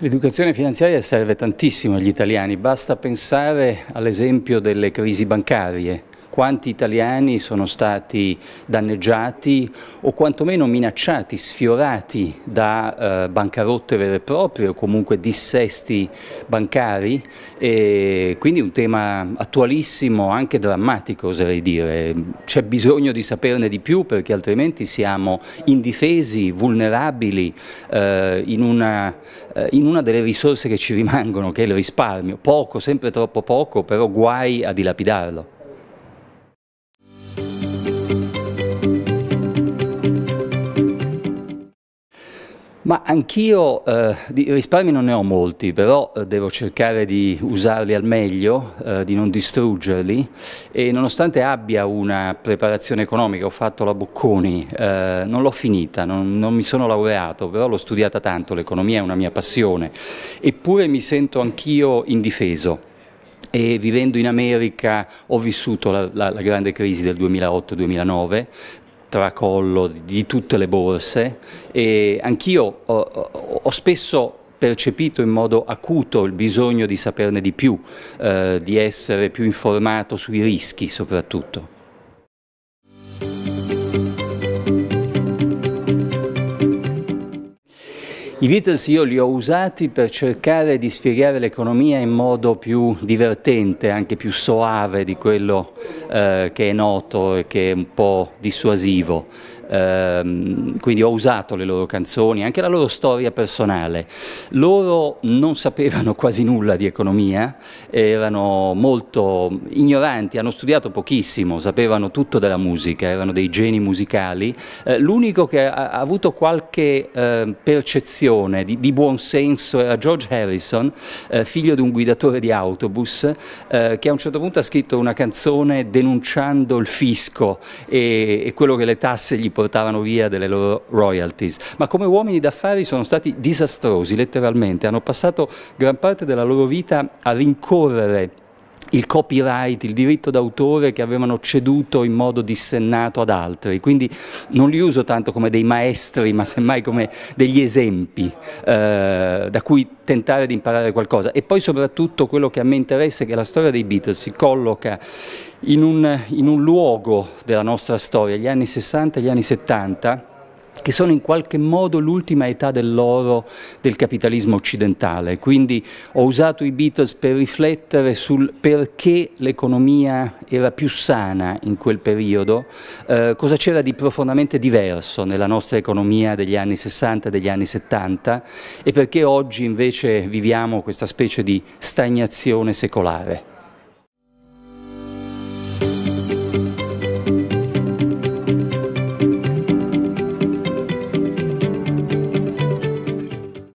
L'educazione finanziaria serve tantissimo agli italiani, basta pensare all'esempio delle crisi bancarie quanti italiani sono stati danneggiati o quantomeno minacciati, sfiorati da eh, bancarotte vere e proprie o comunque dissesti bancari e quindi un tema attualissimo, anche drammatico oserei dire. C'è bisogno di saperne di più perché altrimenti siamo indifesi, vulnerabili eh, in, una, eh, in una delle risorse che ci rimangono, che è il risparmio. Poco, sempre troppo poco, però guai a dilapidarlo. Ma anch'io eh, risparmi non ne ho molti, però eh, devo cercare di usarli al meglio, eh, di non distruggerli e nonostante abbia una preparazione economica, ho fatto la Bocconi, eh, non l'ho finita, non, non, mi sono laureato, però l'ho studiata tanto, l'economia è una mia passione, eppure mi sento anch'io indifeso. E vivendo in America ho vissuto la, la, la grande crisi del 2008-2009 tracollo di tutte le borse e anch'io ho, ho spesso percepito in modo acuto il bisogno di saperne di più, eh, di essere più informato sui rischi soprattutto. I Beatles io li ho usati per cercare di spiegare l'economia in modo più divertente, anche più soave di quello eh, che è noto e che è un po' dissuasivo. Ehm, quindi ho usato le loro canzoni, anche la loro storia personale. Loro non sapevano quasi nulla di economia, erano molto ignoranti, hanno studiato pochissimo, sapevano tutto della musica, erano dei geni musicali. Eh, L'unico che ha, ha, avuto qualche eh, percezione coglione, di, di senso, era George Harrison, eh, figlio di un guidatore di autobus, eh, che a un certo punto ha scritto una canzone denunciando il fisco e, e quello che le tasse gli portavano via delle loro royalties. Ma come uomini d'affari sono stati disastrosi, letteralmente, hanno passato gran parte della loro vita a rincorrere il copyright, il diritto d'autore che avevano ceduto in modo dissennato ad altri, quindi non li uso tanto come dei maestri, ma semmai come degli esempi eh, da cui tentare di imparare qualcosa. E poi soprattutto quello che a me interessa è che la storia dei Beatles si colloca in un, in un luogo della nostra storia, gli anni 60 e gli anni 70, che sono in qualche modo l'ultima età dell'oro del capitalismo occidentale. Quindi ho usato i Beatles per riflettere sul perché l'economia era più sana in quel periodo, eh, cosa c'era di profondamente diverso nella nostra economia degli anni 60 e degli anni 70 e perché oggi invece viviamo questa specie di stagnazione secolare.